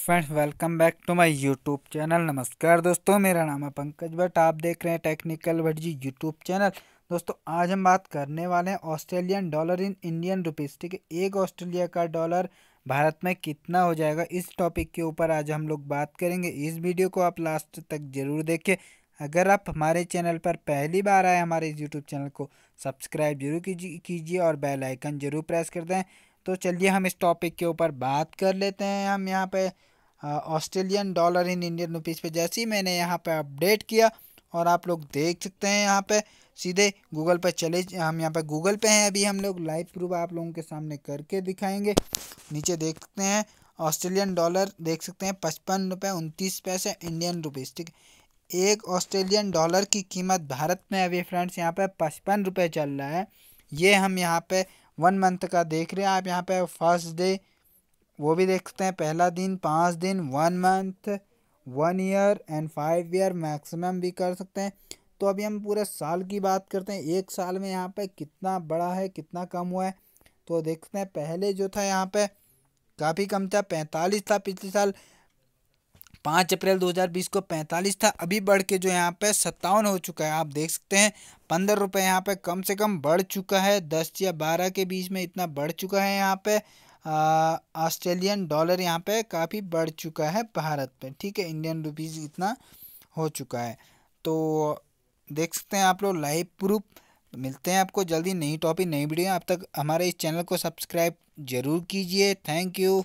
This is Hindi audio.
friends welcome back to my YouTube channel नमस्कार दोस्तों मेरा नाम है पंकज भट्ट आप देख रहे हैं technical Bhatt ji YouTube channel दोस्तों आज हम बात करने वाले हैं Australian dollar in Indian rupees ठीक है एक ऑस्ट्रेलिया का डॉलर भारत में कितना हो जाएगा इस टॉपिक के ऊपर आज हम लोग बात करेंगे इस वीडियो को आप लास्ट तक जरूर देखें अगर आप हमारे चैनल पर पहली बार आए हमारे इस यूट्यूब चैनल को सब्सक्राइब जरूर कीजिए और बेल आइकन ज़रूर प्रेस कर दें तो चलिए हम इस टॉपिक के ऊपर बात कर लेते हैं हम यहाँ पे Australian dollar in Indian rupees पे जैसे ही मैंने यहाँ पे अपडेट किया और आप लोग देख सकते हैं यहाँ पे सीधे गूगल पर चले हम यहाँ पे गूगल पे हैं अभी हम लोग लाइव प्रूफ आप लोगों के सामने करके दिखाएंगे नीचे देख सकते हैं ऑस्ट्रेलियन डॉलर देख सकते हैं पचपन रुपये उनतीस पैसे इंडियन रुपीज़ ठीक एक ऑस्ट्रेलियन डॉलर की कीमत भारत में अभी फ्रेंड्स यहाँ पे पचपन रुपये चल रहा है ये हम यहाँ पे वन मंथ का देख रहे हैं आप यहाँ पे फर्स्ट डे वो भी देखते हैं पहला दिन पाँच दिन one month one year and five year maximum भी कर सकते हैं तो अभी हम पूरे साल की बात करते हैं एक साल में यहाँ पे कितना बड़ा है कितना कम हुआ है तो देखते हैं पहले जो था यहाँ पे काफ़ी कम था पैंतालीस था पिछले साल पाँच अप्रैल 2020 को 45 था अभी बढ़ के जो यहाँ पे सत्तावन हो चुका है आप देख सकते हैं पंद्रह रुपये यहाँ पे कम से कम बढ़ चुका है दस या बारह के बीच में इतना बढ़ चुका है यहाँ पे ऑस्ट्रेलियन डॉलर यहाँ पे काफ़ी बढ़ चुका है भारत पे ठीक है इंडियन रुपीज़ इतना हो चुका है तो देख सकते हैं आप लोग लाइव प्रूफ मिलते हैं आपको जल्दी नई टॉपिक नई वीडियो अब तक हमारे इस चैनल को सब्सक्राइब जरूर कीजिए थैंक यू